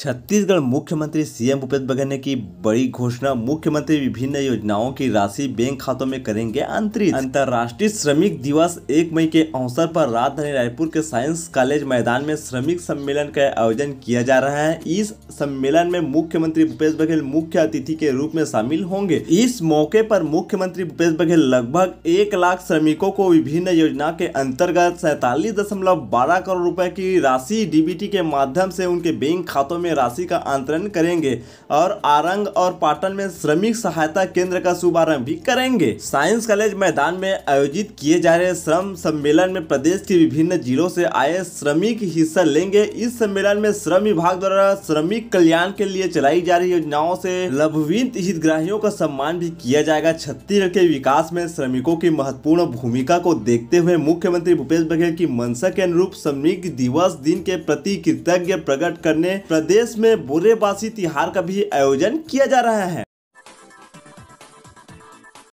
छत्तीसगढ़ मुख्यमंत्री सीएम भूपेश बघेल ने की बड़ी घोषणा मुख्यमंत्री विभिन्न योजनाओं की राशि बैंक खातों में करेंगे अंतरित अंतर्राष्ट्रीय श्रमिक दिवस एक मई के अवसर पर राजधानी रायपुर के साइंस कॉलेज मैदान में श्रमिक सम्मेलन का आयोजन किया जा रहा है इस सम्मेलन में मुख्यमंत्री भूपेश बघेल मुख्य अतिथि के रूप में शामिल होंगे इस मौके पर मुख्यमंत्री भूपेश बघेल लगभग एक लाख श्रमिकों को विभिन्न योजना के अंतर्गत सैतालीस दशमलव बारह करोड़ रूपए की राशि डीबीटी के माध्यम से उनके बैंक खातों में में राशि का अंतरण करेंगे और आरंग और पाटन में श्रमिक सहायता केंद्र का शुभारंभ भी करेंगे साइंस कॉलेज मैदान में आयोजित किए जा रहे श्रम सम्मेलन में प्रदेश के विभिन्न जिलों से आए श्रमिक हिस्सा लेंगे इस सम्मेलन में श्रम विभाग द्वारा श्रमिक कल्याण के लिए चलाई जा रही योजनाओं से लाभवित हितग्राहियों का सम्मान भी किया जाएगा छत्तीसगढ़ के विकास में श्रमिकों की महत्वपूर्ण भूमिका को देखते हुए मुख्यमंत्री भूपेश बघेल की मंशा के अनुरूप श्रमिक दिवस दिन के प्रति कृतज्ञ प्रकट करने प्रदेश प्रदेश में बुरे बासी तिहार का भी आयोजन किया जा रहा है